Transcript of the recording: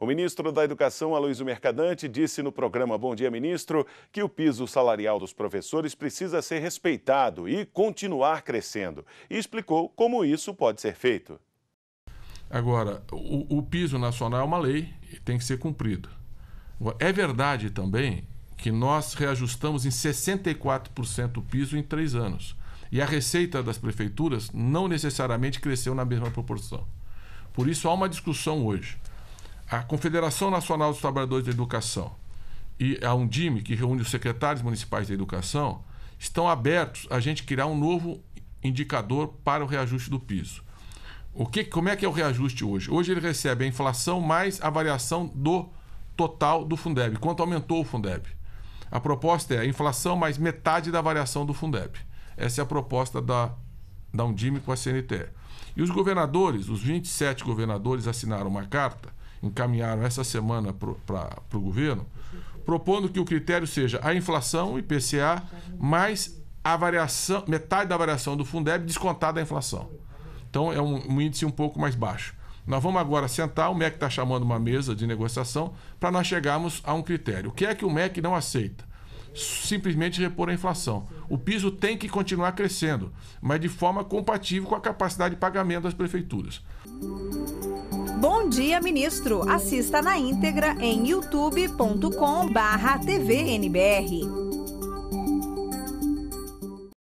O ministro da Educação, Aloysio Mercadante, disse no programa Bom Dia Ministro que o piso salarial dos professores precisa ser respeitado e continuar crescendo. E explicou como isso pode ser feito. Agora, o, o piso nacional é uma lei e tem que ser cumprido. É verdade também que nós reajustamos em 64% o piso em três anos. E a receita das prefeituras não necessariamente cresceu na mesma proporção. Por isso há uma discussão hoje a Confederação Nacional dos Trabalhadores da Educação e a Undime, que reúne os secretários municipais da educação, estão abertos a gente criar um novo indicador para o reajuste do piso. O que, como é que é o reajuste hoje? Hoje ele recebe a inflação mais a variação do total do Fundeb, quanto aumentou o Fundeb. A proposta é a inflação mais metade da variação do Fundeb. Essa é a proposta da, da Undime com a CNTE. E os governadores, os 27 governadores assinaram uma carta encaminharam essa semana para o governo, propondo que o critério seja a inflação, IPCA, mais a variação, metade da variação do Fundeb descontada a inflação. Então é um, um índice um pouco mais baixo. Nós vamos agora sentar, o MEC está chamando uma mesa de negociação para nós chegarmos a um critério. O que é que o MEC não aceita? Simplesmente repor a inflação. O piso tem que continuar crescendo, mas de forma compatível com a capacidade de pagamento das prefeituras. Bom dia, ministro. Assista na íntegra em youtube.com/tvnbr.